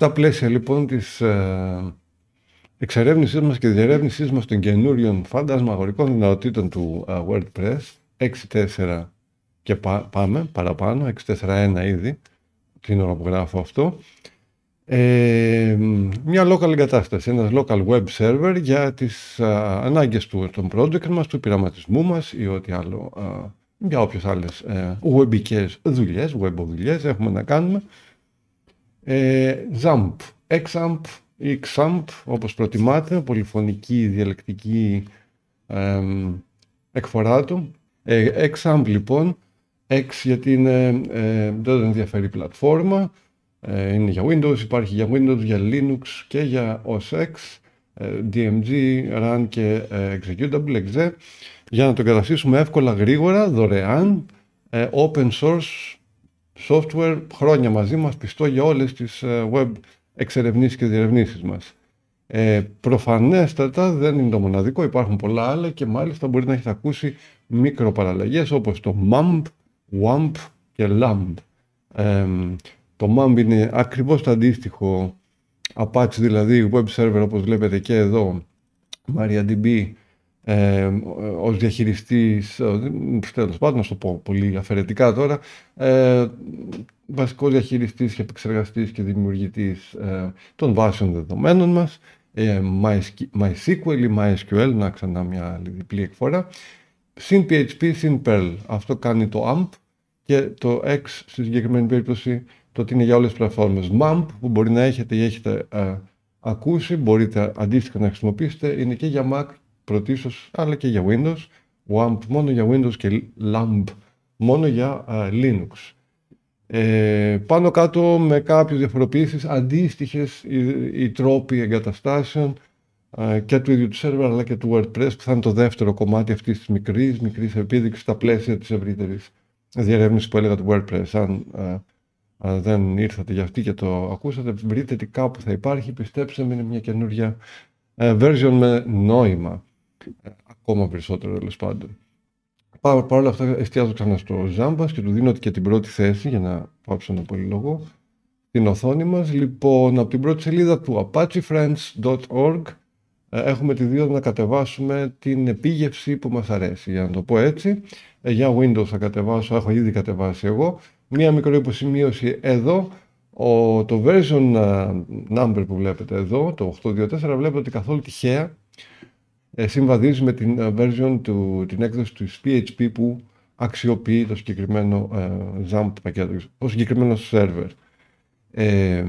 Τα πλαίσια λοιπόν της ε, εξερεύνησής μας και διερεύνησής μας των καινούριων φαντασμαγορικών δυνατοτήτων του ε, WordPress 6.4 και πάμε παραπάνω, 6.4.1 ήδη την ώρα που γράφω αυτό ε, μια local εγκατάσταση, ένας local web server για τις ανάγκε ανάγκες του, των project μας, του πειραματισμού μας ή ό,τι άλλο, α, ε, για όποιες άλλες ε, webικές δουλειές, web δουλειές έχουμε να κάνουμε ε, ZAMP, XAMP ή XAMP, όπως προτιμάτε, πολυφωνική διαλεκτική εκφορά του. Ε, XAMP λοιπόν, X γιατί είναι, ε, δεν ενδιαφέρει η πλατφόρμα, ε, είναι για Windows, υπάρχει για Windows, για Linux και για OS X, ε, DMG, Run και Executable, Exe, για να το καταστήσουμε εύκολα, γρήγορα, δωρεάν, open source, software χρόνια μαζί μας, πιστό για όλες τις ε, web εξερευνήσεις και διερευνήσεις μας. Ε, προφανέστατα δεν είναι το μοναδικό, υπάρχουν πολλά άλλα και μάλιστα μπορεί να έχετε ακούσει μικροπαραλλαγές όπως το MAMP, WAMP και LAMP. Ε, το MAMP είναι ακριβώς το αντίστοιχο Apache δηλαδή web server όπως βλέπετε και εδώ MariaDB ε, ως διαχειριστής, τέλος πάντων, να το πω πολύ αφαιρετικά τώρα, ε, διαχειριστή διαχειριστής και επεξεργαστής και δημιουργητής ε, των βάσεων δεδομένων μας, ε, MySQL ή MySQL, να ξανά μια άλλη διπλή εκφορά, συν PHP, συν Perl. Αυτό κάνει το AMP και το X στη συγκεκριμένη περίπτωση το ότι είναι για όλες τις πλατφόρμες. MAMP που μπορεί να έχετε ή έχετε ε, ακούσει, μπορείτε αντίστοιχα να χρησιμοποιήσετε, είναι και για Mac πρωτίστως, αλλά και για Windows, WAMP μόνο για Windows και LAMP μόνο για Linux. Ε, πάνω κάτω με κάποιες διαφοροποιήσεις αντίστοιχες οι, οι τρόποι εγκαταστάσεων uh, και του ίδιου του server αλλά και του WordPress που θα είναι το δεύτερο κομμάτι αυτής της μικρής, μικρής επίδειξης στα πλαίσια της ευρύτερης διερεύνησης που έλεγα του WordPress. Αν δεν ήρθατε για αυτή και το ακούσατε, βρείτε τι κάπου θα υπάρχει, πιστέψτε με είναι μια καινούργια ε, version με νόημα ακόμα περισσότερο τέλος πάντων. Παρ' όλα αυτά, εστιάζω ξανά στο Ζάμπα και του δίνω και την πρώτη θέση για να πάψω να πολυλογό την οθόνη μας, Λοιπόν, από την πρώτη σελίδα του apachefriends.org ε, έχουμε τη δύο να κατεβάσουμε την επίγευση που μας αρέσει, για να το πω έτσι. Ε, για Windows θα κατεβάσω, έχω ήδη κατεβάσει εγώ. Μία μικρή υποσημείωση εδώ. το version ε, number που βλέπετε εδώ, το 824, βλέπετε ότι καθόλου τυχαία ε, συμβαδίζει με την ε, version του, την έκδοση του PHP που αξιοποιεί το συγκεκριμένο ε, jump πακέτο, ο συγκεκριμένο server. Ε,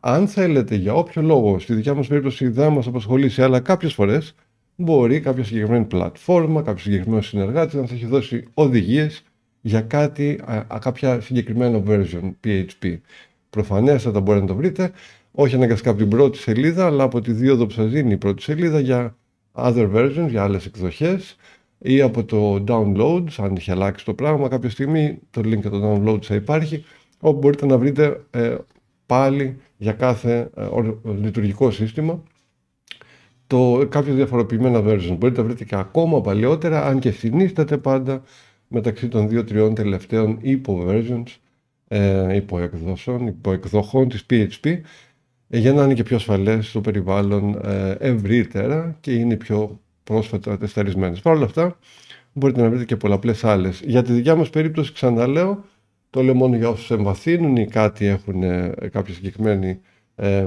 αν θέλετε για όποιο λόγο, στη δικιά μας περίπτωση δεν μας απασχολήσει, αλλά κάποιες φορές μπορεί κάποια συγκεκριμένη πλατφόρμα, κάποιο συγκεκριμένο συνεργάτη να σας έχει δώσει οδηγίες για κάτι, α, α, κάποια συγκεκριμένο version PHP. Προφανέστατα μπορείτε να το βρείτε, όχι αναγκαστικά από την πρώτη σελίδα, αλλά από τη δίωδο που σας δίνει η πρώτη σελίδα για other versions, για άλλες εκδοχές ή από το downloads, αν είχε αλλάξει το πράγμα κάποια στιγμή, το link για το downloads θα υπάρχει, όπου μπορείτε να βρείτε ε, πάλι για κάθε ε, λειτουργικό σύστημα το, κάποια διαφοροποιημένα version. Μπορείτε να βρείτε και ακόμα παλιότερα, αν και συνίσταται πάντα μεταξύ των δύο-τριών τελευταίων υπο-versions, ε, εκδοχών της PHP, για να είναι και πιο ασφαλές στο περιβάλλον ε, ευρύτερα και είναι πιο πρόσφατα τεσταρισμένες. Παρ' όλα αυτά μπορείτε να βρείτε και πολλαπλές άλλες. Για τη δικιά μας περίπτωση ξαναλέω, το λέω μόνο για όσους εμβαθύνουν ή κάτι έχουν ε, κάποια συγκεκριμένη ε,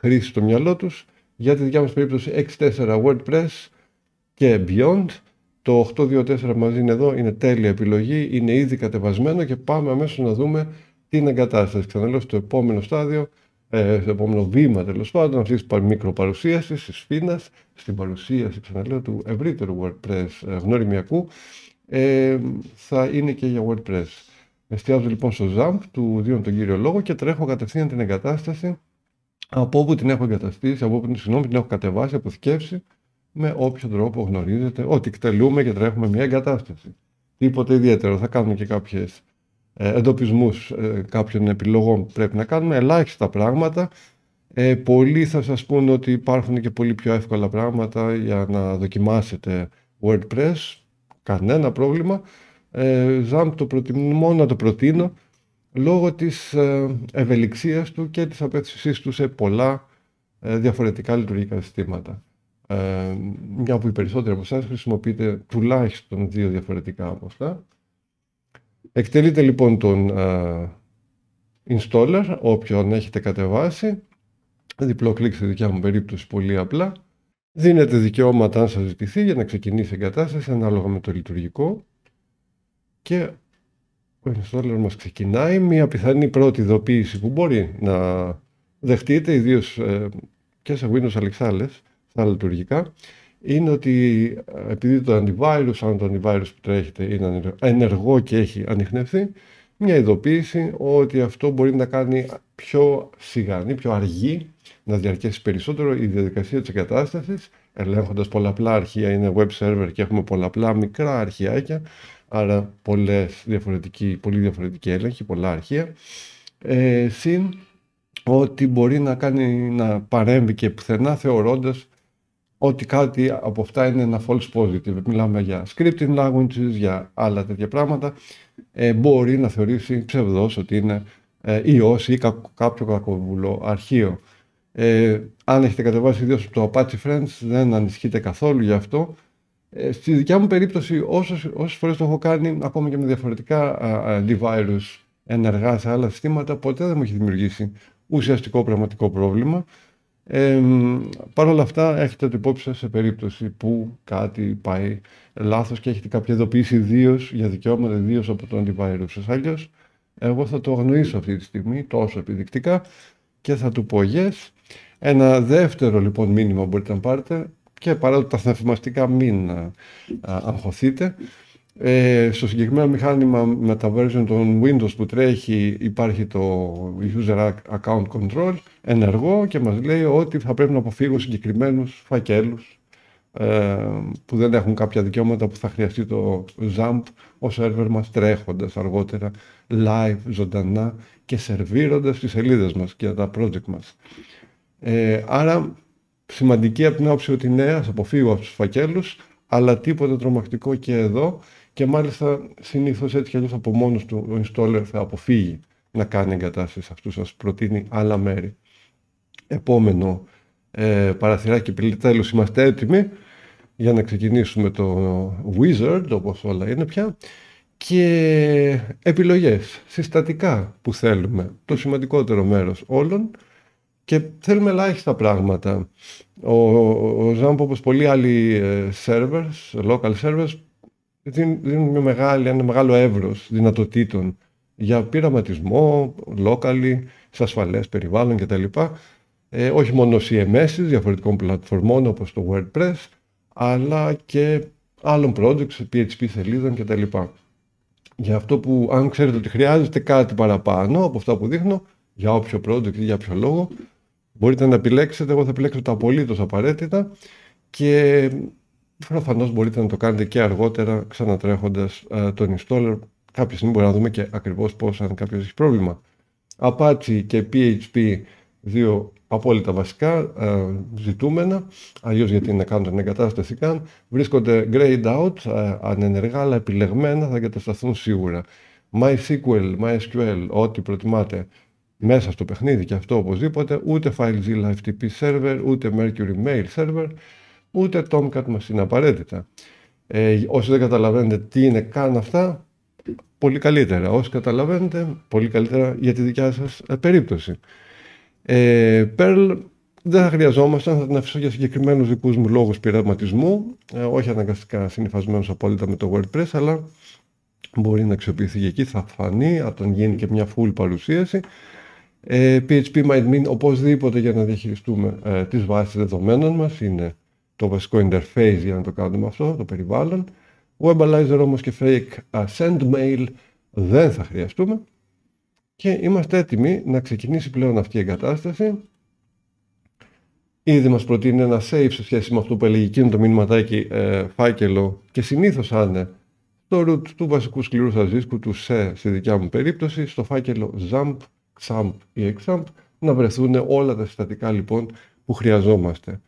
χρήση στο μυαλό τους. Για τη δικιά μας περιπτωση 64 WordPress και Beyond. Το 824 μαζί είναι εδώ, είναι τέλεια επιλογή, είναι ήδη κατεβασμένο και πάμε αμέσως να δούμε την εγκατάσταση. Ξαναλέω στο επόμενο στάδιο ε, στο επόμενο βήμα τέλος πάντων αυτής της μικροπαρουσίασης της Φίνας, στην παρουσίαση ξαναλέω του ευρύτερου WordPress ε, γνωριμιακού, ε, θα είναι και για WordPress. Εστιάζω λοιπόν στο ZAMP, του δίνω τον κύριο λόγο και τρέχω κατευθείαν την εγκατάσταση από όπου την έχω εγκαταστήσει, από όπου την, συγγνώμη, την έχω κατεβάσει, αποθηκεύσει με όποιο τρόπο γνωρίζετε ότι εκτελούμε και τρέχουμε μια εγκατάσταση. Τίποτε ιδιαίτερο. Θα κάνουμε και κάποιες ε, Εντοπισμούς ε, κάποιων επιλογών που πρέπει να κάνουμε, ελάχιστα πράγματα. Ε, πολλοί θα σας πούνε ότι υπάρχουν και πολύ πιο εύκολα πράγματα για να δοκιμάσετε WordPress, κανένα πρόβλημα. Ε, το προτιμώ να το προτείνω λόγω της ε, ευελιξίας του και της απέθυνσής του σε πολλά διαφορετικά λειτουργικά συστήματα. Ε, μια που οι περισσότεροι από εσάς χρησιμοποιείτε τουλάχιστον δύο διαφορετικά από αυτά. Εκτελείτε λοιπόν τον installer, όποιον έχετε κατεβάσει. Διπλό κλικ στη δικιά μου περίπτωση πολύ απλά. Δίνετε δικαιώματα αν σας ζητηθεί για να ξεκινήσει η εγκατάσταση ανάλογα με το λειτουργικό. Και ο installer μας ξεκινάει. Μια πιθανή πρώτη ειδοποίηση που μπορεί να δεχτείτε, ιδίως ε, και σε Windows Alexales, στα λειτουργικά, είναι ότι ε, επειδή το αντιβάρους, αν το αντιβάρους που τρέχετε είναι ενεργό και έχει ανοιχνευθεί, μια ειδοποίηση ότι αυτό μπορεί να κάνει πιο σιγανή, πιο αργή, να διαρκέσει περισσότερο η διαδικασία της εγκατάστασης, ελέγχοντας πολλαπλά αρχεία, είναι web server και έχουμε πολλαπλά μικρά αρχιάκια, άρα πολλές διαφορετικοί, πολύ διαφορετικοί έλεγχοι, πολλά αρχεία, ε, συν ότι μπορεί να, κάνει, να παρέμβει και πουθενά θεωρώντας ότι κάτι από αυτά είναι ένα false positive. Μιλάμε για scripting languages, για άλλα τέτοια πράγματα. Ε, μπορεί να θεωρήσει ψευδός ότι είναι ε, ιός ή κάποιο κακοβουλό αρχείο. Ε, αν έχετε κατεβάσει ιδίως το Apache Friends δεν ανησυχείτε καθόλου γι' αυτό. Ε, στη δικιά μου περίπτωση όσες, όσες φορές το έχω κάνει ακόμα και με διαφορετικά antivirus ενεργά σε άλλα συστήματα ποτέ δεν μου έχει δημιουργήσει ουσιαστικό πραγματικό πρόβλημα. Ε, Παρ' όλα αυτά έχετε την υπόψη σας σε περίπτωση που κάτι πάει λάθος και έχετε κάποια ειδοποίηση ιδίως για δικαιώματα ιδίως από τον αντιβάρου σας. αλλιώς. εγώ θα το αγνοήσω αυτή τη στιγμή τόσο επιδεικτικά και θα του πω yes. Ένα δεύτερο λοιπόν μήνυμα μπορείτε να πάρετε και παρά τα θαυμαστικά μην αγχωθείτε. Ε, στο συγκεκριμένο μηχάνημα με τα version των Windows που τρέχει υπάρχει το User Account Control ενεργό και μας λέει ότι θα πρέπει να αποφύγω συγκεκριμένους φακέλους ε, που δεν έχουν κάποια δικαιώματα που θα χρειαστεί το ZAMP ο σερβερ μας τρέχοντας αργότερα live, ζωντανά και σερβίροντας τις σελίδες μας και τα project μας. Ε, άρα σημαντική από την άποψη ότι ναι, ας αποφύγω από τους φακέλους αλλά τίποτα τρομακτικό και εδώ και μάλιστα συνήθως έτσι κι αλλιώς από μόνος του ο installer θα αποφύγει να κάνει εγκατάσταση αυτού, σας προτείνει άλλα μέρη. Επόμενο ε, παραθυράκι τέλος είμαστε έτοιμοι για να ξεκινήσουμε το wizard όπως όλα είναι πια και επιλογές, συστατικά που θέλουμε, το σημαντικότερο μέρος όλων και θέλουμε ελάχιστα πράγματα. Ο, ο, ο Ζάμπ, πολλοί άλλοι ε, servers, local servers, δίνουν μια μεγάλη, ένα μεγάλο εύρος δυνατοτήτων για πειραματισμό, locally, σε ασφαλές περιβάλλον κτλ. Ε, όχι μόνο CMS διαφορετικών πλατφορμών όπως το WordPress, αλλά και άλλων projects, PHP σελίδων κτλ. Για αυτό που, αν ξέρετε ότι χρειάζεται κάτι παραπάνω από αυτά που δείχνω, για όποιο project ή για ποιο λόγο, μπορείτε να επιλέξετε, εγώ θα επιλέξω τα απολύτως απαραίτητα και Προφανώς μπορείτε να το κάνετε και αργότερα ξανατρέχοντας ε, τον installer. Κάποια στιγμή μπορούμε να δούμε και ακριβώς πώς αν κάποιος έχει πρόβλημα. Apache και PHP, δύο απόλυτα βασικά ε, ζητούμενα, αλλιώς γιατί να κάνουν την εγκατάσταση καν, βρίσκονται grayed out, ε, ανενεργά αλλά επιλεγμένα θα εγκατασταθούν σίγουρα. MySQL, MySQL, ό,τι προτιμάτε μέσα στο παιχνίδι και αυτό οπωσδήποτε, ούτε FileZilla FTP server, ούτε Mercury Mail server, ούτε Tomcat μας είναι απαραίτητα. Ε, όσοι δεν καταλαβαίνετε τι είναι καν αυτά, πολύ καλύτερα. Όσοι καταλαβαίνετε, πολύ καλύτερα για τη δικιά σας ε, περίπτωση. Ε, Perl δεν θα χρειαζόμασταν, θα την αφήσω για συγκεκριμένους δικούς μου λόγους πειραματισμού, ε, όχι αναγκαστικά συνειφασμένος απόλυτα με το WordPress, αλλά μπορεί να αξιοποιηθεί και εκεί, θα φανεί, όταν γίνει και μια full παρουσίαση. Ε, PHP might mean οπωσδήποτε για να διαχειριστούμε ε, τις βάσεις δεδομένων μας, είναι το βασικό interface για να το κάνουμε αυτό, το περιβάλλον. Webalizer όμως και fake send mail δεν θα χρειαστούμε και είμαστε έτοιμοι να ξεκινήσει πλέον αυτή η εγκατάσταση. Ήδη μας προτείνει ένα save σε σχέση με αυτό που έλεγε εκείνο το μηνυματάκι ε, φάκελο και συνήθως άνε το root του βασικού σκληρού σας δίσκου του σε, στη δικιά μου περίπτωση, στο φάκελο XAMPP, XAMPP ή XAMPP να βρεθούν όλα τα συστατικά λοιπόν που χρειαζόμαστε.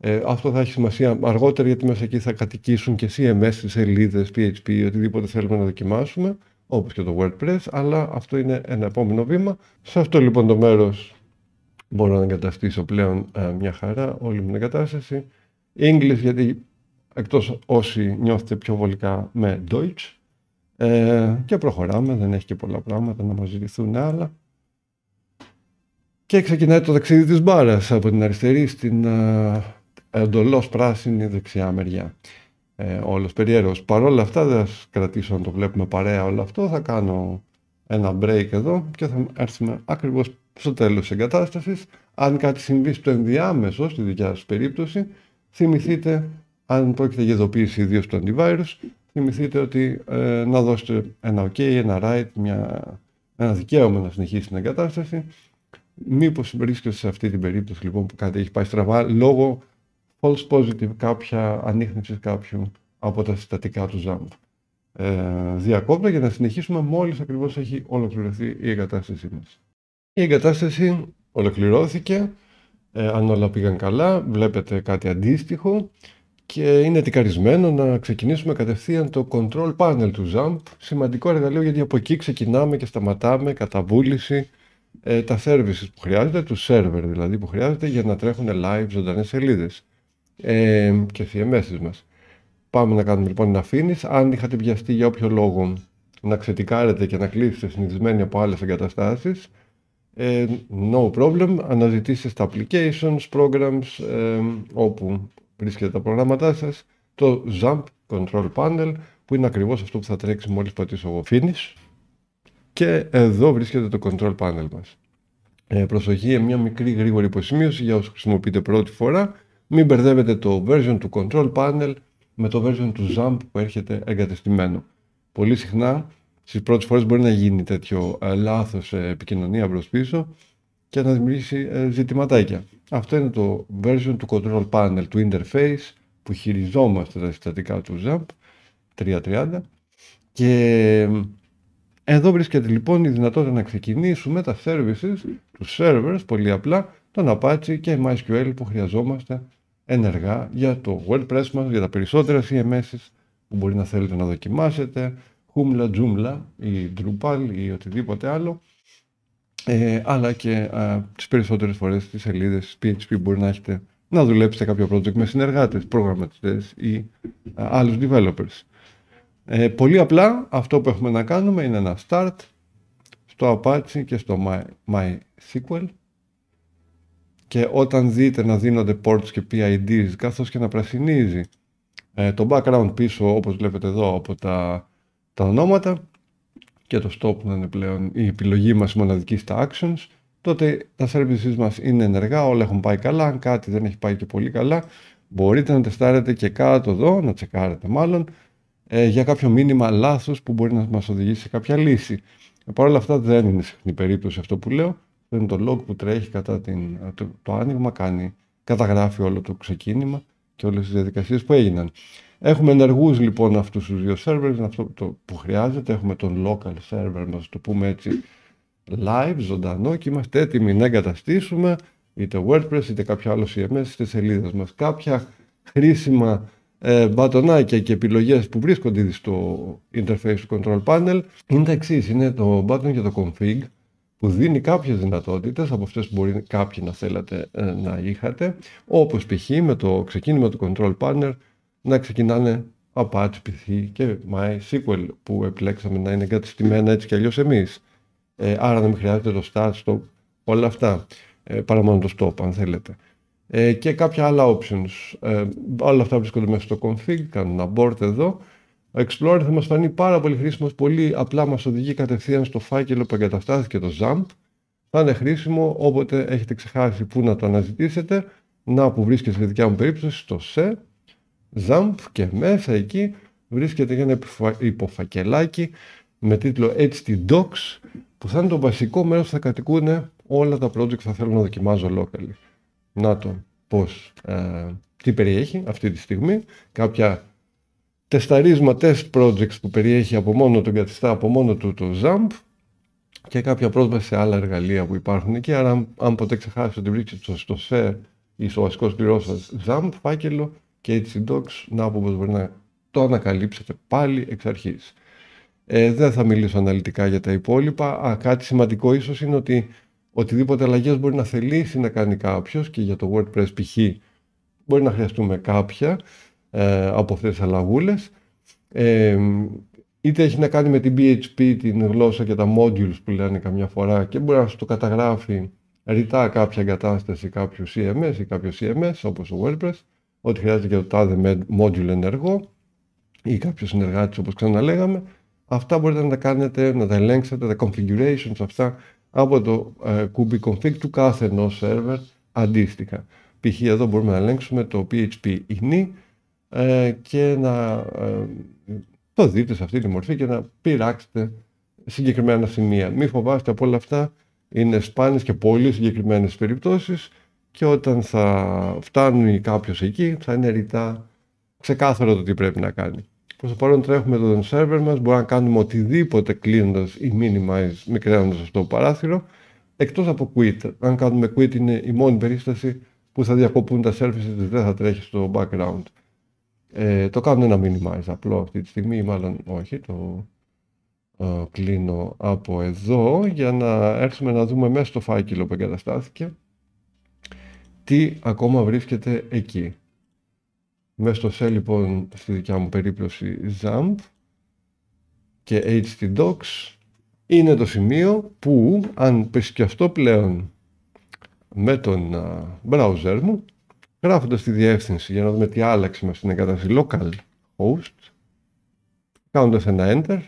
Ε, αυτό θα έχει σημασία αργότερα γιατί μέσα εκεί θα κατοικήσουν και CMS, σελίδες, PHP, οτιδήποτε θέλουμε να δοκιμάσουμε, όπως και το WordPress, αλλά αυτό είναι ένα επόμενο βήμα. Σε αυτό λοιπόν το μέρος μπορώ να εγκαταστήσω πλέον ε, μια χαρά όλη μου την κατάσταση. English γιατί εκτός όσοι νιώθετε πιο βολικά με Deutsch ε, και προχωράμε, δεν έχει και πολλά πράγματα να μας ζητηθούν άλλα. Και ξεκινάει το ταξίδι της μπάρας από την αριστερή στην ε, εντολώς πράσινη δεξιά μεριά. Ε, όλος Παρ' όλα αυτά δεν θα κρατήσω να το βλέπουμε παρέα όλο αυτό. Θα κάνω ένα break εδώ και θα έρθουμε ακριβώς στο τέλος της εγκατάστασης. Αν κάτι συμβεί στο ενδιάμεσο, στη δικιά σας περίπτωση, θυμηθείτε, αν πρόκειται για ειδοποίηση ιδίως του antivirus, θυμηθείτε ότι ε, να δώσετε ένα ok, ένα right, μια, ένα δικαίωμα να συνεχίσει την εγκατάσταση. Μήπως βρίσκεστε σε αυτή την περίπτωση λοιπόν που κάτι έχει πάει στραβά λόγω false positive, κάποια ανείχνευσης κάποιου από τα συστατικά του ZAMP. Ε, διακόπτω για να συνεχίσουμε μόλις ακριβώς έχει ολοκληρωθεί η εγκατάστασή μας. Η εγκατάσταση ολοκληρώθηκε, ε, αν όλα πήγαν καλά, βλέπετε κάτι αντίστοιχο και είναι ετικαρισμένο να ξεκινήσουμε κατευθείαν το control panel του ZAMP, σημαντικό εργαλείο γιατί από εκεί ξεκινάμε και σταματάμε κατά βούληση ε, τα services που χρειάζεται, τους server δηλαδή που χρειάζεται για να τρέχουν live ζωντανές σελίδες και εσύ εμέσεις μας. Πάμε να κάνουμε λοιπόν ένα finish. Αν είχατε πιαστεί για όποιο λόγο να ξετικάρετε και να κλείσετε συνηθισμένοι από άλλες εγκαταστάσεις, no problem, αναζητήστε στα applications, programs, όπου βρίσκεται τα προγράμματά σας, το Jump Control Panel, που είναι ακριβώς αυτό που θα τρέξει μόλις πατήσω εγώ Finish. Και εδώ βρίσκεται το Control Panel μας. Ε, προσοχή, μια μικρή γρήγορη υποσημείωση για όσους χρησιμοποιείτε πρώτη φορά. Μην μπερδεύετε το version του control panel με το version του jump που έρχεται εγκατεστημένο. Πολύ συχνά στις πρώτες φορές μπορεί να γίνει τέτοιο ε, λάθος ε, επικοινωνία προς πίσω και να δημιουργήσει ε, ζητηματάκια. Αυτό είναι το version του control panel του interface που χειριζόμαστε τα συστατικά του jump 330 και εδώ βρίσκεται λοιπόν η δυνατότητα να ξεκινήσουμε τα services, τους servers, πολύ απλά, τον Apache και MySQL που χρειαζόμαστε ενεργά για το WordPress μας, για τα περισσότερα CMS που μπορεί να θέλετε να δοκιμάσετε, Joomla, Joomla ή Drupal ή οτιδήποτε άλλο, ε, αλλά και τις περισσότερες φορές τις σελίδες PHP μπορεί να έχετε να δουλέψετε κάποιο project με συνεργάτες, προγραμματιστές ή άλλους developers. Ε, πολύ απλά αυτό που έχουμε να κάνουμε είναι ένα start στο Apache και στο MySQL και όταν δείτε να δίνονται ports και PIDs καθώς και να πρασινίζει ε, το background πίσω όπως βλέπετε εδώ από τα, τα ονόματα και το stop να είναι πλέον η επιλογή μας μοναδική στα actions τότε τα services μας είναι ενεργά, όλα έχουν πάει καλά, αν κάτι δεν έχει πάει και πολύ καλά μπορείτε να τεστάρετε και κάτω εδώ, να τσεκάρετε μάλλον ε, για κάποιο μήνυμα λάθος που μπορεί να μας οδηγήσει σε κάποια λύση. Ε, Παρ' όλα αυτά δεν είναι συχνή περίπτωση αυτό που λέω, αυτό είναι το log που τρέχει κατά την, το, άνοιγμα, καταγράφει όλο το ξεκίνημα και όλες τις διαδικασίες που έγιναν. Έχουμε ενεργούς λοιπόν αυτούς τους δύο servers, αυτό το, που χρειάζεται. Έχουμε τον local server, να το πούμε έτσι, live, ζωντανό και είμαστε έτοιμοι να εγκαταστήσουμε είτε WordPress είτε κάποιο άλλο CMS στις σελίδες μας. Κάποια χρήσιμα ε, μπατονάκια και επιλογές που βρίσκονται στο Interface του Control Panel είναι τα εξής. Είναι το button για το config που δίνει κάποιες δυνατότητες από αυτές που μπορεί κάποιοι να θέλατε ε, να είχατε όπως π.χ. με το ξεκίνημα του Control Panel να ξεκινάνε Apache Pc και MySQL που επιλέξαμε να είναι εγκαταστημένα έτσι κι αλλιώς εμείς ε, άρα να μην χρειάζεται το start, stop, όλα αυτά ε, παρά μόνο το stop αν θέλετε ε, και κάποια άλλα options όλα αυτά βρίσκονται μέσα στο config κάνουν abort εδώ ο Explorer θα μας φανεί πάρα πολύ χρήσιμος, πολύ απλά μας οδηγεί κατευθείαν στο φάκελο που εγκαταστάθηκε το Jump. Θα είναι χρήσιμο όποτε έχετε ξεχάσει πού να το αναζητήσετε, να που βρίσκεται στη δικιά μου περίπτωση, στο σε, Jump και μέσα εκεί βρίσκεται ένα υποφακελάκι με τίτλο HT-Docs που θα είναι το βασικό μέρος που θα κατοικούν όλα τα project που θα θέλω να δοκιμάζω locally. Να το πώς, ε, τι περιέχει αυτή τη στιγμή, κάποια τεσταρίσμα test projects που περιέχει από μόνο τον καθιστά, από μόνο του το ZAMP και κάποια πρόσβαση σε άλλα εργαλεία που υπάρχουν εκεί. Άρα, αν, αν ποτέ ξεχάσετε ότι βρίσκεται στο share ή στο βασικό σκληρό σας ZAMP, φάκελο και Docs να πω πώ μπορεί να το ανακαλύψετε πάλι εξ αρχής. Ε, δεν θα μιλήσω αναλυτικά για τα υπόλοιπα. Α, κάτι σημαντικό ίσως είναι ότι οτιδήποτε αλλαγές μπορεί να θελήσει να κάνει κάποιος και για το WordPress π.χ. μπορεί να χρειαστούμε κάποια. Ε, από αυτές τις αλλαγούλες. Ε, είτε έχει να κάνει με την PHP, την γλώσσα και τα modules που λένε καμιά φορά και μπορεί να σου το καταγράφει ρητά κάποια εγκατάσταση κάποιου CMS ή κάποιο CMS όπως ο WordPress, ότι χρειάζεται και το τάδε module ενεργό ή κάποιο συνεργάτη όπως ξαναλέγαμε. Αυτά μπορείτε να τα κάνετε, να τα ελέγξετε, τα configurations αυτά από το ε, κουμπί config του κάθε ενός server αντίστοιχα. Π.χ. εδώ μπορούμε να ελέγξουμε το PHP ini ε, και να ε, το δείτε σε αυτή τη μορφή και να πειράξετε συγκεκριμένα σημεία. Μη φοβάστε από όλα αυτά, είναι σπάνιες και πολύ συγκεκριμένες περιπτώσεις και όταν θα φτάνει κάποιος εκεί θα είναι ρητά ξεκάθαρο το τι πρέπει να κάνει. Προς το παρόν τρέχουμε τον server μας, μπορούμε να κάνουμε οτιδήποτε κλείνοντας ή minimize μικραίνοντας αυτό το παράθυρο, εκτός από quit. Αν κάνουμε quit είναι η μόνη περίσταση που θα διακοπούν τα services, δεν θα τρέχει στο background. Ε, το κάνω ένα minimize απλό αυτή τη στιγμή, μάλλον όχι, το ε, κλείνω από εδώ για να έρθουμε να δούμε μέσα στο φάκελο που εγκαταστάθηκε τι ακόμα βρίσκεται εκεί. Μέσα στο σε λοιπόν στη δικιά μου περίπτωση ZAMP και htdocs είναι το σημείο που αν επισκεφτώ πλέον με τον ε, browser μου γράφοντας τη διεύθυνση για να δούμε τι άλλαξε μας στην εγκατάσταση local host κάνοντας ένα enter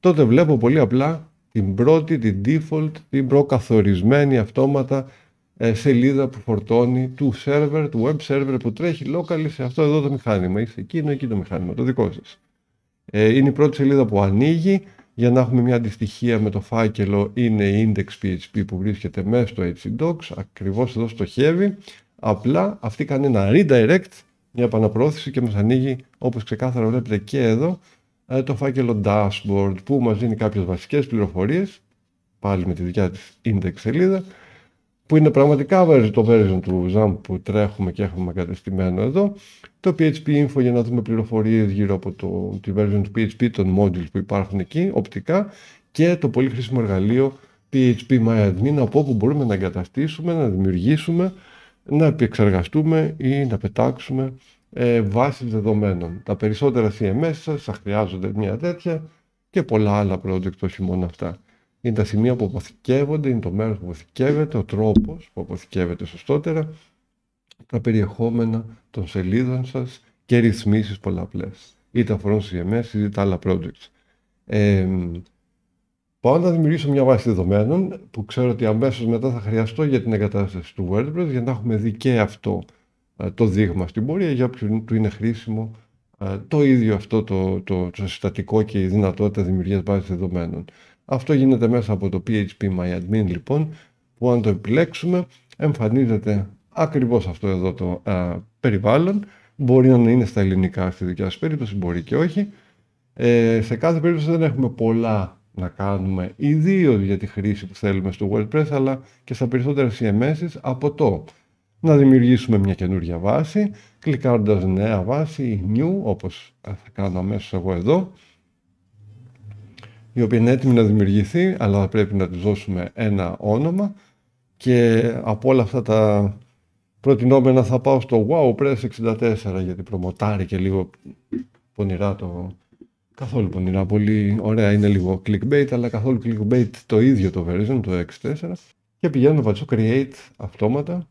τότε βλέπω πολύ απλά την πρώτη, την default, την προκαθορισμένη αυτόματα ε, σελίδα που φορτώνει του server, του web server που τρέχει local σε αυτό εδώ το μηχάνημα ή σε εκείνο εκεί το μηχάνημα, το δικό σας. Ε, είναι η πρώτη σελίδα που ανοίγει για να έχουμε μια αντιστοιχεία με το φάκελο είναι index.php που βρίσκεται μέσα στο hdocs, ακριβώς εδώ στο heavy Απλά αυτή κάνει ένα redirect, μια επαναπροώθηση και μας ανοίγει, όπως ξεκάθαρα βλέπετε και εδώ, ε, το φάκελο dashboard που μας δίνει κάποιες βασικές πληροφορίες, πάλι με τη δικιά της index σελίδα, που είναι πραγματικά το version του XAMPP που τρέχουμε και έχουμε κατεστημένο εδώ. Το PHP info για να δούμε πληροφορίες γύρω από το, τη version του PHP, των modules που υπάρχουν εκεί, οπτικά, και το πολύ χρήσιμο εργαλείο PHP MyAdmin, από όπου μπορούμε να εγκαταστήσουμε, να δημιουργήσουμε να επεξεργαστούμε ή να πετάξουμε ε, βάσεις δεδομένων. Τα περισσότερα CMS σας θα χρειάζονται μια τέτοια και πολλά άλλα project όχι μόνο αυτά. Είναι τα σημεία που αποθηκεύονται, είναι το μέρος που αποθηκεύεται, ο τρόπος που αποθηκεύεται σωστότερα, τα περιεχόμενα των σελίδων σας και ρυθμίσεις πολλαπλές. Είτε αφορούν CMS είτε άλλα projects. Ε, Πάω να δημιουργήσω μια βάση δεδομένων που ξέρω ότι αμέσως μετά θα χρειαστώ για την εγκατάσταση του WordPress για να έχουμε δει και αυτό ε, το δείγμα στην πορεία για όποιον του είναι χρήσιμο ε, το ίδιο αυτό το, το, συστατικό και η δυνατότητα δημιουργίας βάσης δεδομένων. Αυτό γίνεται μέσα από το PHP MyAdmin λοιπόν που αν το επιλέξουμε εμφανίζεται ακριβώς αυτό εδώ το ε, περιβάλλον. Μπορεί να είναι στα ελληνικά στη δικιά σας περίπτωση, μπορεί και όχι. Ε, σε κάθε περίπτωση δεν έχουμε πολλά να κάνουμε ιδίω για τη χρήση που θέλουμε στο WordPress αλλά και στα περισσότερα CMS από το να δημιουργήσουμε μια καινούργια βάση κλικάροντας νέα βάση new όπως θα κάνω αμέσως εγώ εδώ η οποία είναι έτοιμη να δημιουργηθεί αλλά πρέπει να της δώσουμε ένα όνομα και από όλα αυτά τα προτινόμενα θα πάω στο wowpress 64 γιατί προμοτάρει και λίγο πονηρά το, Καθόλου είναι Πολύ ωραία. Είναι λίγο clickbait, αλλά καθόλου clickbait το ίδιο το version, το X4. Και πηγαίνω να πατήσω create αυτόματα.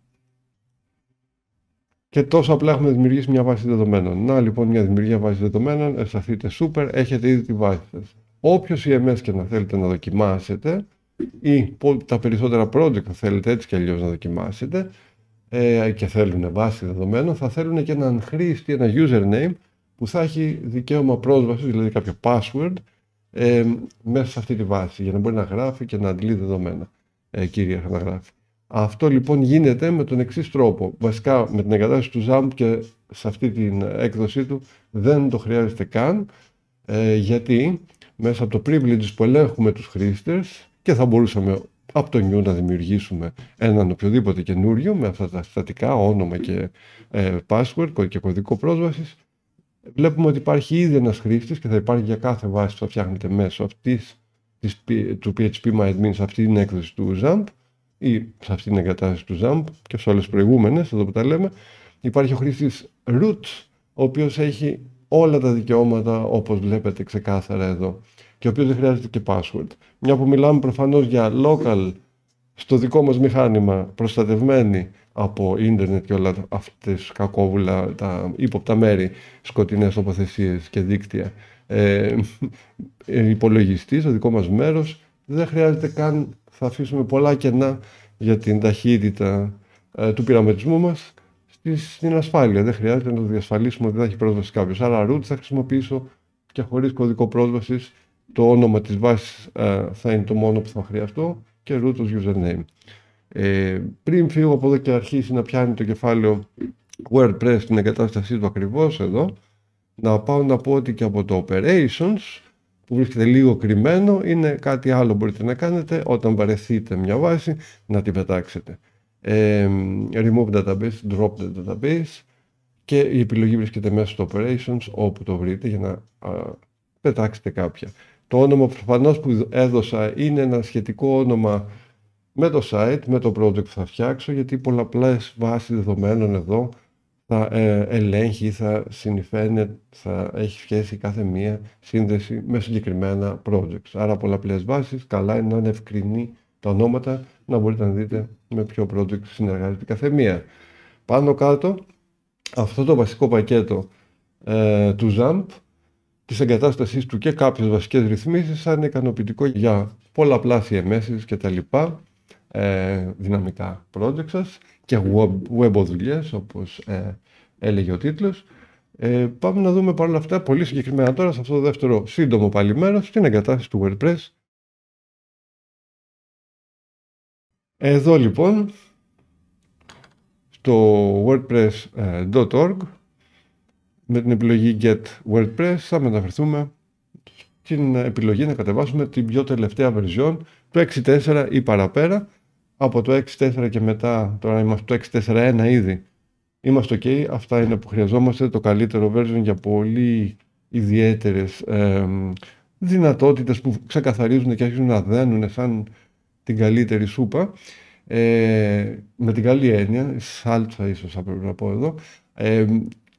Και τόσο απλά έχουμε δημιουργήσει μια βάση δεδομένων. Να λοιπόν μια δημιουργία βάση δεδομένων, ευσταθείτε super, έχετε ήδη τη βάση σας. Όποιος EMS και να θέλετε να δοκιμάσετε ή τα περισσότερα project θέλετε έτσι και αλλιώς να δοκιμάσετε ε, και θέλουν βάση δεδομένων, θα θέλουν και έναν χρήστη, ένα username που θα έχει δικαίωμα πρόσβασης, δηλαδή κάποιο password, ε, μέσα σε αυτή τη βάση, για να μπορεί να γράφει και να αντλεί δεδομένα, ε, κυρίαρχα να γράφει. Αυτό λοιπόν γίνεται με τον εξής τρόπο. Βασικά με την εγκατάσταση του ZAMP και σε αυτή την έκδοσή του δεν το χρειάζεται καν, ε, γιατί μέσα από το privileges που ελέγχουμε τους χρήστες και θα μπορούσαμε από το νιού να δημιουργήσουμε έναν οποιοδήποτε καινούριο με αυτά τα στατικά, όνομα και ε, password και κωδικό πρόσβασης, βλέπουμε ότι υπάρχει ήδη ένας χρήστης και θα υπάρχει για κάθε βάση που θα φτιάχνετε μέσω αυτής της, του PHP MyAdmin σε αυτή την έκδοση του XAMPP ή σε αυτή την εγκατάσταση του XAMPP και σε όλες τις προηγούμενες, εδώ που τα λέμε, υπάρχει ο χρήστης root, ο οποίος έχει όλα τα δικαιώματα όπως βλέπετε ξεκάθαρα εδώ και ο οποίος δεν χρειάζεται και password. Μια που μιλάμε προφανώς για local στο δικό μας μηχάνημα προστατευμένη από ίντερνετ και όλα τα κακόβουλα, τα ύποπτα μέρη, σκοτεινές τοποθεσίες και δίκτυα. Ε, ε υπολογιστής το δικός μας μέρος δεν χρειάζεται καν, θα αφήσουμε πολλά κενά για την ταχύτητα ε, του πειραματισμού μας στην ασφάλεια. Δεν χρειάζεται να το διασφαλίσουμε ότι θα έχει πρόσβαση κάποιος. Άρα, root θα χρησιμοποιήσω και χωρίς κωδικό πρόσβασης. Το όνομα της βάσης ε, θα είναι το μόνο που θα χρειαστώ και root username. Ε, πριν φύγω από εδώ και αρχίσει να πιάνει το κεφάλαιο WordPress στην εγκατάστασή του ακριβώς εδώ, να πάω να πω ότι και από το Operations, που βρίσκεται λίγο κρυμμένο, είναι κάτι άλλο μπορείτε να κάνετε όταν βαρεθείτε μια βάση, να την πετάξετε. Ε, remove database, drop the database και η επιλογή βρίσκεται μέσα στο operations όπου το βρείτε για να πετάξετε κάποια. Το όνομα προφανώς που έδωσα είναι ένα σχετικό όνομα με το site, με το project που θα φτιάξω, γιατί πολλαπλές βάσεις δεδομένων εδώ θα ε, ελέγχει, θα συνηφαίνει, θα έχει σχέση κάθε μία σύνδεση με συγκεκριμένα projects. Άρα πολλαπλές βάσεις, καλά είναι να είναι ευκρινή τα ονόματα, να μπορείτε να δείτε με ποιο project συνεργάζεται κάθε μία. Πάνω κάτω, αυτό το βασικό πακέτο ε, του ZAMP, της εγκατάστασής του και κάποιες βασικές ρυθμίσεις, θα είναι ικανοποιητικό για πολλαπλά CMS κτλ ε, δυναμικά project σας και web, web δουλειές όπως ε, έλεγε ο τίτλος. Ε, πάμε να δούμε παρόλα αυτά πολύ συγκεκριμένα τώρα σε αυτό το δεύτερο σύντομο πάλι μέρος την εγκατάσταση του WordPress. Εδώ λοιπόν στο wordpress.org με την επιλογή Get WordPress θα μεταφερθούμε στην επιλογή να κατεβάσουμε την πιο τελευταία version του 6.4 ή παραπέρα από το 6.4 και μετά, τώρα είμαστε το 6.4.1 ήδη, είμαστε ok, αυτά είναι που χρειαζόμαστε, το καλύτερο version για πολύ ιδιαίτερες ε, δυνατότητες που ξεκαθαρίζουν και αρχίζουν να δένουν σαν την καλύτερη σούπα, ε, με την καλή έννοια, σάλτσα ίσως θα πρέπει να πω εδώ,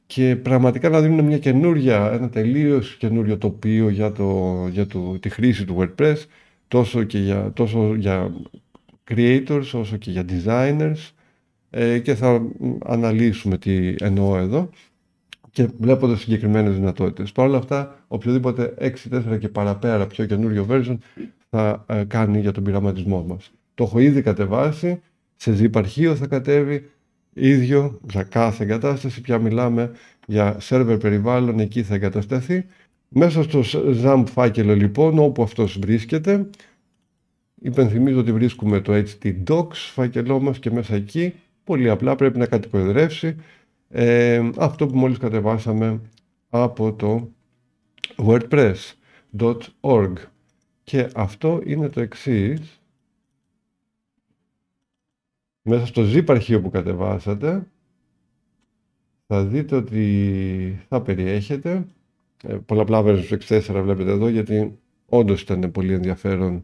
και πραγματικά να δίνουν μια καινούργια ένα τελείως καινούριο τοπίο για, το, για το, τη χρήση του WordPress, τόσο, και για, τόσο για creators όσο και για designers ε, και θα αναλύσουμε τι εννοώ εδώ και βλέποντας συγκεκριμένες δυνατότητες Παρ' όλα αυτά, οποιοδήποτε 6.4 και παραπέρα πιο καινούριο version θα κάνει για τον πειραματισμό μας Το έχω ήδη κατεβάσει. Σε αρχείο θα κατέβει ίδιο για κάθε εγκατάσταση. Πια μιλάμε για server περιβάλλον, εκεί θα εγκατασταθεί. Μέσα στο ZAMP φάκελο λοιπόν, όπου αυτός βρίσκεται, Υπενθυμίζω ότι βρίσκουμε το Docs φακελό μας και μέσα εκεί. Πολύ απλά πρέπει να κατοικοδρεύσει ε, αυτό που μόλις κατεβάσαμε από το wordpress.org. Και αυτό είναι το εξής. Μέσα στο zip αρχείο που κατεβάσατε θα δείτε ότι θα περιέχετε ε, πολλαπλά versions 64 βλέπετε εδώ γιατί όντως ήταν πολύ ενδιαφέρον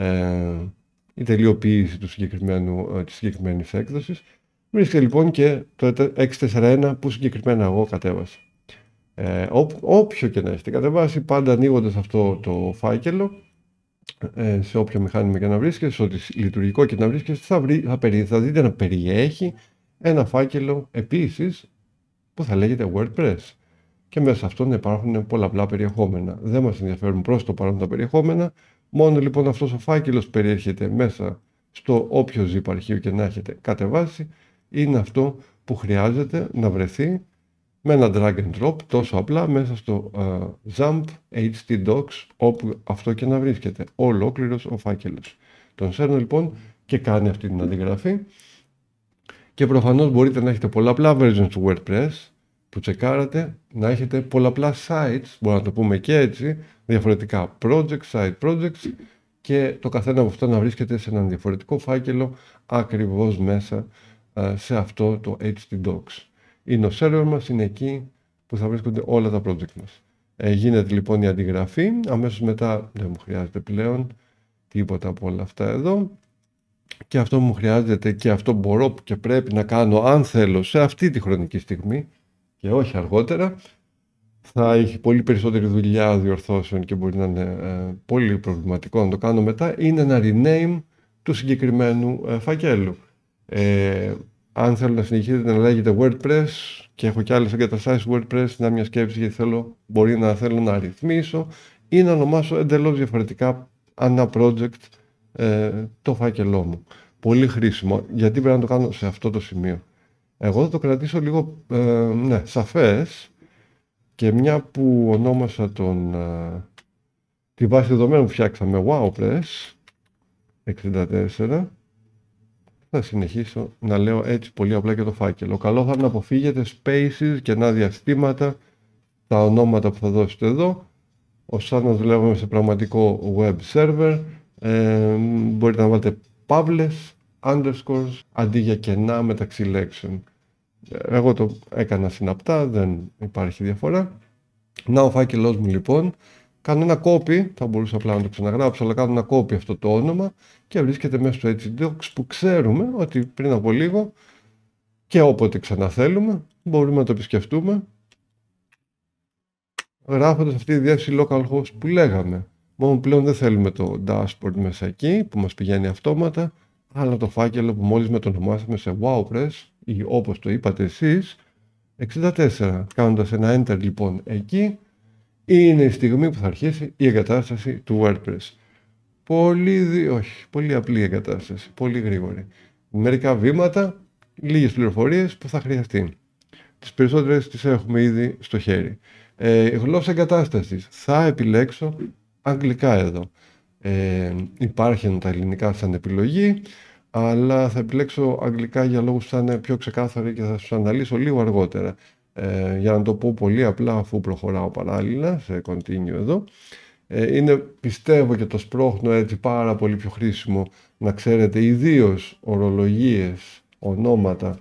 ε, η τελειοποίηση του συγκεκριμένου, ε, της συγκεκριμένης έκδοσης. Βρίσκεται λοιπόν και το 641 που συγκεκριμένα εγώ κατέβασα. Ε, ό, όποιο και να έχετε κατεβάσει, πάντα ανοίγοντας αυτό το φάκελο, ε, σε όποιο μηχάνημα και να βρίσκεστε, σε ό,τι λειτουργικό και να βρίσκεστε, θα, θα, περί, θα δείτε να περιέχει ένα φάκελο επίσης που θα λέγεται WordPress. Και μέσα σε αυτόν υπάρχουν πολλαπλά περιεχόμενα. Δεν μας ενδιαφέρουν προς το παρόν τα περιεχόμενα, Μόνο λοιπόν αυτός ο φάκελος περιέρχεται μέσα στο όποιο ζυπαρχείο και να έχετε κατεβάσει είναι αυτό που χρειάζεται να βρεθεί με ένα drag and drop τόσο απλά μέσα στο uh, ε, Jump Docs όπου αυτό και να βρίσκεται ολόκληρος ο φάκελος. Τον σέρνω λοιπόν και κάνει αυτή την αντιγραφή και προφανώς μπορείτε να έχετε πολλαπλά versions του WordPress που τσεκάρατε, να έχετε πολλαπλά sites, μπορούμε να το πούμε και έτσι, διαφορετικά project, site projects και το καθένα από αυτά να βρίσκεται σε έναν διαφορετικό φάκελο ακριβώς μέσα ε, σε αυτό το htdocs. Είναι ο server μας, είναι εκεί που θα βρίσκονται όλα τα project μας. Ε, γίνεται λοιπόν η αντιγραφή, αμέσως μετά δεν μου χρειάζεται πλέον τίποτα από όλα αυτά εδώ και αυτό μου χρειάζεται και αυτό μπορώ και πρέπει να κάνω αν θέλω σε αυτή τη χρονική στιγμή και όχι αργότερα, θα έχει πολύ περισσότερη δουλειά διορθώσεων και μπορεί να είναι ε, πολύ προβληματικό να το κάνω μετά, είναι ένα rename του συγκεκριμένου ε, φακέλου. Ε, αν θέλω να συνεχίσετε να λέγεται WordPress και έχω και άλλες εγκαταστάσεις WordPress, να μια σκέψη γιατί θέλω, μπορεί να θέλω να αριθμίσω ή να ονομάσω εντελώς διαφορετικά ανά project ε, το φάκελό μου. Πολύ χρήσιμο. Γιατί πρέπει να το κάνω σε αυτό το σημείο. Εγώ θα το κρατήσω λίγο ε, ναι, σαφές και μια που ονόμασα τον, ε, τη βάση δεδομένων που φτιάξαμε WowPress 64 θα συνεχίσω να λέω έτσι πολύ απλά και το φάκελο. Καλό θα είναι να αποφύγετε spaces και να διαστήματα τα ονόματα που θα δώσετε εδώ. ώστε να δουλεύουμε σε πραγματικό web server ε, μπορείτε να βάλετε παύλες underscores αντί για κενά μεταξύ λέξεων. Εγώ το έκανα συναπτά, δεν υπάρχει διαφορά. Να ο φάκελός μου λοιπόν, κάνω ένα copy, θα μπορούσα απλά να το ξαναγράψω, αλλά κάνω ένα copy αυτό το όνομα και βρίσκεται μέσα στο Edge που ξέρουμε ότι πριν από λίγο και όποτε ξαναθέλουμε μπορούμε να το επισκεφτούμε γράφοντας αυτή τη διεύθυνση localhost που λέγαμε. Μόνο πλέον δεν θέλουμε το dashboard μέσα εκεί που μας πηγαίνει αυτόματα, αλλά το φάκελο που μόλις μετονομάσαμε σε WowPress ή όπως το είπατε εσείς 64. Κάνοντας ένα Enter λοιπόν εκεί είναι η στιγμή που θα αρχίσει η εγκατάσταση του WordPress. Πολύ, δι... όχι, πολύ απλή εγκατάσταση, πολύ γρήγορη. Μερικά βήματα, λίγες πληροφορίες που θα χρειαστεί. Τις περισσότερες τις έχουμε ήδη στο χέρι. Ε, γλώσσα εγκατάστασης. Θα επιλέξω αγγλικά εδώ ε, υπάρχουν τα ελληνικά σαν επιλογή αλλά θα επιλέξω αγγλικά για λόγους που θα είναι πιο ξεκάθαροι και θα σας αναλύσω λίγο αργότερα ε, για να το πω πολύ απλά αφού προχωράω παράλληλα σε continue εδώ ε, είναι πιστεύω και το σπρώχνω έτσι πάρα πολύ πιο χρήσιμο να ξέρετε ιδίως ορολογίες, ονόματα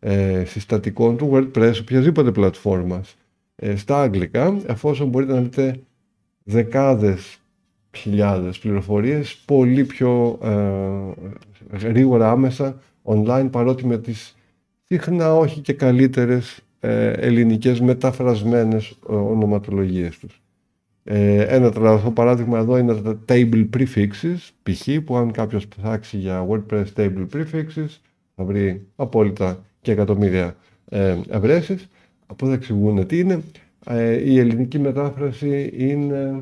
ε, συστατικών του WordPress οποιασδήποτε πλατφόρμας ε, στα αγγλικά εφόσον μπορείτε να δείτε δεκάδες χιλιάδες πληροφορίες πολύ πιο ε, γρήγορα άμεσα online παρότι με τις συχνά όχι και καλύτερες ε, ελληνικές μεταφρασμένες ε, ονοματολογίες τους. Ε, ένα τρελαθό παράδειγμα εδώ είναι τα table prefixes, π.χ. που αν κάποιος ψάξει για WordPress table prefixes θα βρει απόλυτα και εκατομμύρια ε, ευρέσεις. Από δεν εξηγούν τι είναι. η ελληνική μετάφραση είναι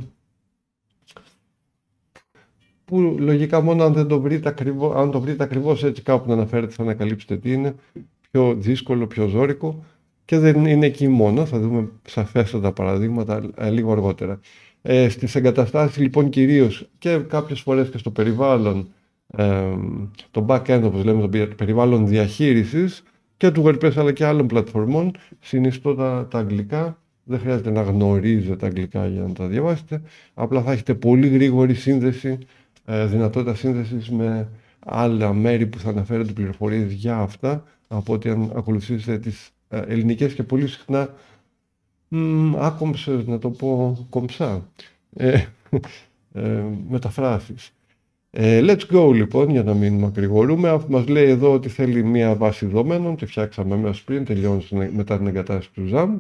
που λογικά μόνο αν, δεν το βρείτε ακριβώς, αν το βρείτε έτσι κάπου να αναφέρετε θα ανακαλύψετε τι είναι, πιο δύσκολο, πιο ζώρικο και δεν είναι εκεί μόνο, θα δούμε σαφέστατα παραδείγματα λίγο αργότερα. Ε, στις εγκαταστάσεις λοιπόν κυρίως και κάποιες φορές και στο περιβάλλον, ε, το back-end όπως λέμε, το περιβάλλον διαχείρισης και του WordPress αλλά και άλλων πλατφορμών, συνιστώ τα, τα αγγλικά, δεν χρειάζεται να γνωρίζετε τα αγγλικά για να τα διαβάσετε, απλά θα έχετε πολύ γρήγορη σύνδεση ε, δυνατότητα σύνδεσης με άλλα μέρη που θα αναφέρονται πληροφορίες για αυτά από ότι αν ακολουθήσετε τις ε, ελληνικές και πολύ συχνά άκομψες, να το πω κομψά, ε, ε, μεταφράσεις. Ε, let's go λοιπόν για να μην μακρηγορούμε. Μας λέει εδώ ότι θέλει μία βάση δεδομένων, τη φτιάξαμε μέσα πριν, τελειώνει μετά την εγκατάσταση του ZAMP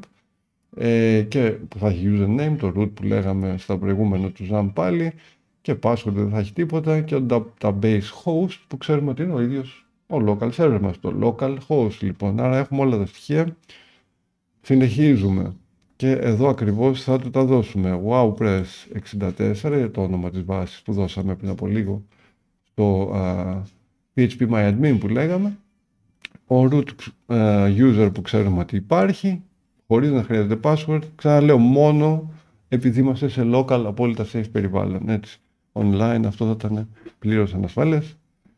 ε, και που θα έχει username, το root που λέγαμε στα προηγούμενα του ZAMP πάλι και password δεν θα έχει τίποτα και ο database host που ξέρουμε ότι είναι ο ίδιος ο local server μας, το local host λοιπόν. Άρα έχουμε όλα τα στοιχεία, συνεχίζουμε και εδώ ακριβώς θα του τα δώσουμε. WowPress 64, το όνομα της βάσης που δώσαμε πριν από λίγο στο uh, που λέγαμε. Ο root user που ξέρουμε ότι υπάρχει, χωρίς να χρειάζεται password. Ξαναλέω μόνο επειδή είμαστε σε local απόλυτα safe περιβάλλον, έτσι online, αυτό θα ήταν πλήρως ανασφαλέ.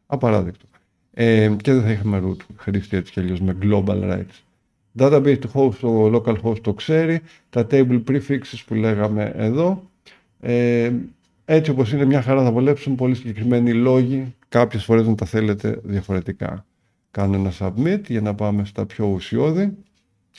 Απαράδεκτο. Ε, και δεν θα είχαμε root χρήστη έτσι κι αλλιώς με global rights. Database host, το local host το ξέρει, τα table prefixes που λέγαμε εδώ. Ε, έτσι όπως είναι μια χαρά θα βολέψουν πολύ συγκεκριμένοι λόγοι, κάποιες φορές να τα θέλετε διαφορετικά. Κάνω ένα submit για να πάμε στα πιο ουσιώδη.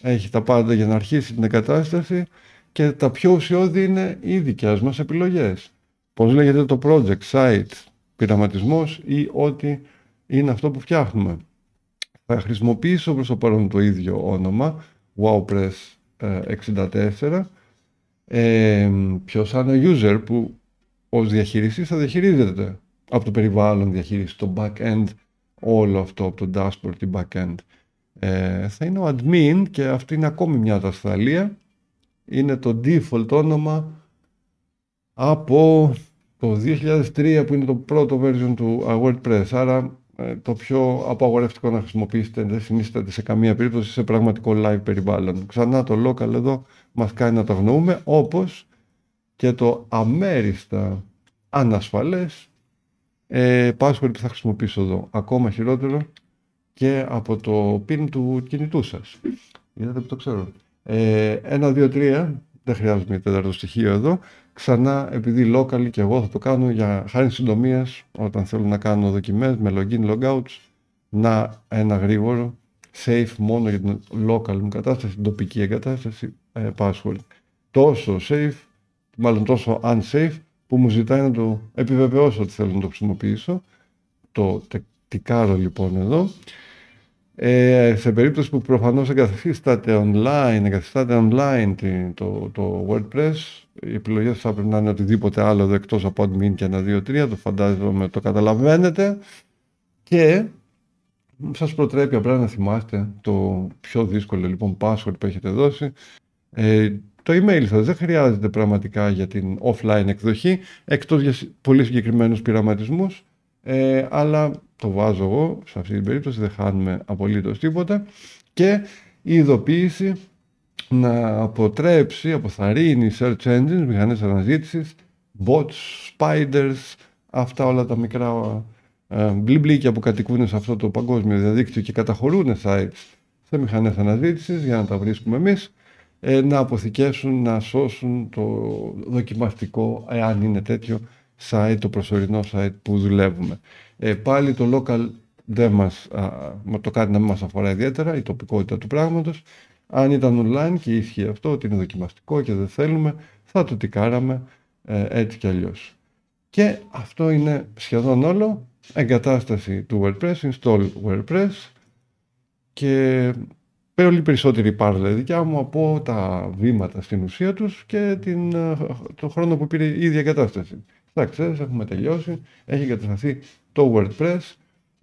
Έχει τα πάντα για να αρχίσει την εγκατάσταση και τα πιο ουσιώδη είναι οι δικές μας επιλογές πώς λέγεται το project, site, πειραματισμός ή ό,τι είναι αυτό που φτιάχνουμε. Θα χρησιμοποιήσω προς το παρόν το ίδιο όνομα, WowPress 64, ε, ε, ποιος θα είναι ο user που ως διαχειριστής θα διαχειρίζεται από το περιβάλλον διαχείριση, το back-end, όλο αυτό, από το dashboard, τη back-end. Ε, θα είναι ο admin και αυτή είναι ακόμη μια ατασταλία. Είναι το default όνομα από το 2003 που είναι το πρώτο version του WordPress. Άρα ε, το πιο απαγορευτικό να χρησιμοποιήσετε δεν συνίσταται σε καμία περίπτωση σε πραγματικό live περιβάλλον. Ξανά το local εδώ μας κάνει να το αγνοούμε όπως και το αμέριστα ανασφαλές ε, password που θα χρησιμοποιήσω εδώ. Ακόμα χειρότερο και από το pin του κινητού σας. Είδατε που το ξέρω. Ε, 1, 2, 3, δεν χρειάζομαι τέταρτο στοιχείο εδώ ξανά επειδή local και εγώ θα το κάνω για χάρη συντομίας όταν θέλω να κάνω δοκιμές με login, logouts να ένα γρήγορο safe μόνο για την local μου κατάσταση, την τοπική εγκατάσταση ε, password. Τόσο safe, μάλλον τόσο unsafe που μου ζητάει να το επιβεβαιώσω ότι θέλω να το χρησιμοποιήσω. Το τεκτικάρω λοιπόν εδώ ε, σε περίπτωση που προφανώς εγκαθίστατε online, εγκαθίστατε online το, το WordPress, οι επιλογές θα πρέπει να είναι οτιδήποτε άλλο εκτός από admin και ένα, δύο, τρία, το φαντάζομαι το καταλαβαίνετε. Και σας προτρέπει απλά να θυμάστε το πιο δύσκολο λοιπόν password που έχετε δώσει. Ε, το email σας δεν χρειάζεται πραγματικά για την offline εκδοχή, εκτός για πολύ συγκεκριμένους πειραματισμούς, ε, αλλά το βάζω εγώ, σε αυτή την περίπτωση δεν χάνουμε απολύτως τίποτα και η ειδοποίηση να αποτρέψει, αποθαρρύνει search engines, μηχανές αναζήτησης, bots, spiders, αυτά όλα τα μικρά ε, μπλιμπλίκια που κατοικούν σε αυτό το παγκόσμιο διαδίκτυο και καταχωρούν sites σε μηχανές αναζήτησης για να τα βρίσκουμε εμείς, ε, να αποθηκεύσουν, να σώσουν το δοκιμαστικό, εάν είναι τέτοιο, site, το προσωρινό site που δουλεύουμε. Ε, πάλι το local δεν μας, α, το κάτι να μην μας αφορά ιδιαίτερα, η τοπικότητα του πράγματος. Αν ήταν online και ίσχυε αυτό ότι είναι δοκιμαστικό και δεν θέλουμε, θα το τικάραμε ε, έτσι κι αλλιώς. Και αυτό είναι σχεδόν όλο. Εγκατάσταση του WordPress, install WordPress και πολύ περισσότερη πάρδα δικιά μου από τα βήματα στην ουσία τους και την, ε, το χρόνο που πήρε η ίδια εγκατάσταση. Εντάξει, έχουμε τελειώσει. Έχει εγκατασταθεί το WordPress.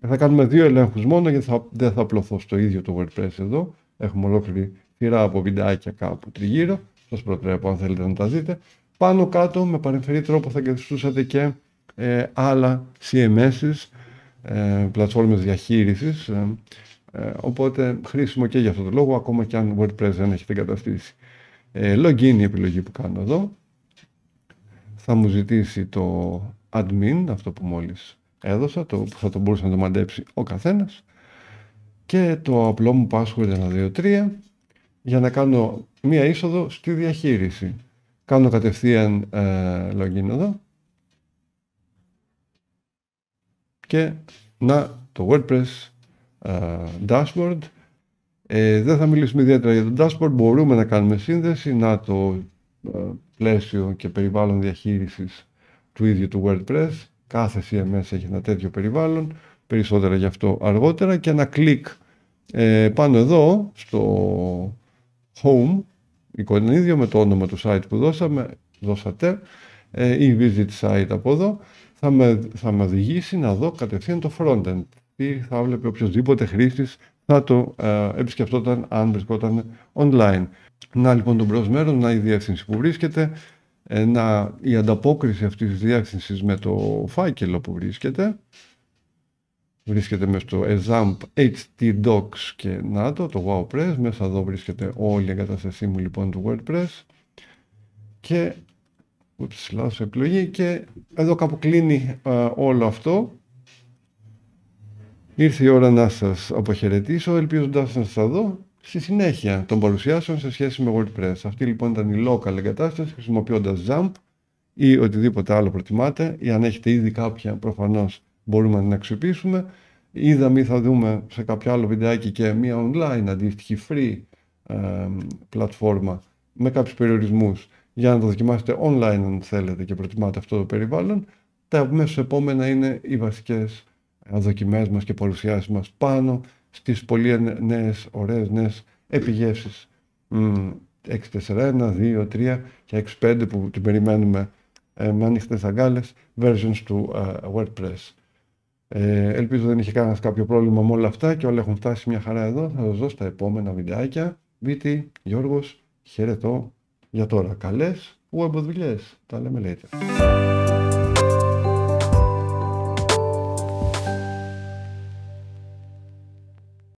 Θα κάνουμε δύο ελέγχους μόνο γιατί θα, δεν θα απλωθώ στο ίδιο το WordPress εδώ. Έχουμε ολόκληρη σειρά από βιντεάκια κάπου τριγύρω. Σας προτρέπω αν θέλετε να τα δείτε. Πάνω κάτω με παρεμφερή τρόπο θα εγκαταστούσατε και ε, άλλα CMS, ε, πλατφόρμες διαχείρισης. Ε, ε, οπότε χρήσιμο και για αυτόν τον λόγο ακόμα και αν WordPress δεν έχετε εγκαταστήσει. Ε, login η επιλογή που κάνω εδώ θα μου ζητήσει το admin, αυτό που μόλις έδωσα, το που θα το μπορούσε να το μαντέψει ο καθένας και το απλό μου password 123 για να κάνω μία είσοδο στη διαχείριση. Κάνω κατευθείαν ε, login εδώ και να το WordPress ε, dashboard ε, δεν θα μιλήσουμε ιδιαίτερα για το dashboard, μπορούμε να κάνουμε σύνδεση, να το ε, πλαίσιο και περιβάλλον διαχείρισης του ίδιου του WordPress. Κάθε CMS έχει ένα τέτοιο περιβάλλον, περισσότερα γι' αυτό αργότερα και ένα κλικ ε, πάνω εδώ στο home ίδιο με το όνομα του site που δώσαμε, δώσατε ε, ή visit site από εδώ θα με, θα με οδηγήσει να δω κατευθείαν το frontend Τι θα βλέπει οποιοδήποτε χρήστης θα το ε, επισκεφτόταν αν βρισκόταν online. Να λοιπόν τον προσμέρον, να η διεύθυνση που βρίσκεται, ε, να, η ανταπόκριση αυτής της διεύθυνσης με το φάκελο που βρίσκεται, βρίσκεται μέσα στο examp και να το wordpress, μέσα εδώ βρίσκεται όλη η εγκαταστασή μου λοιπόν του wordpress και ούψη, λάθος επιλογή και εδώ κάπου κλείνει ε, όλο αυτό ήρθε η ώρα να σας αποχαιρετήσω ελπίζοντας να σας δω στη συνέχεια των παρουσιάσεων σε σχέση με WordPress. Αυτή λοιπόν ήταν η local εγκατάσταση χρησιμοποιώντας Jump ή οτιδήποτε άλλο προτιμάτε ή αν έχετε ήδη κάποια προφανώς μπορούμε να την αξιοποιήσουμε. Είδαμε ή θα δούμε σε κάποιο άλλο βιντεάκι και μια online αντίστοιχη free ε, πλατφόρμα με κάποιους περιορισμούς για να το δοκιμάσετε online αν θέλετε και προτιμάτε αυτό το περιβάλλον. Τα επόμενα είναι οι βασικές δοκιμές μας και παρουσιάσεις μας πάνω στις πολύ νέες, ωραίες 641, 1 6-4-1, 2-3 και 65 που την περιμένουμε ε, με ανοιχτές αγκάλες, versions του ε, WordPress. Ε, ελπίζω δεν είχε κανένας κάποιο πρόβλημα με όλα αυτά και όλα έχουν φτάσει μια χαρά εδώ. Θα σας δω στα επόμενα βιντεάκια. Βίτη, Γιώργος, χαιρετώ για τώρα. Καλές web Τα λέμε later.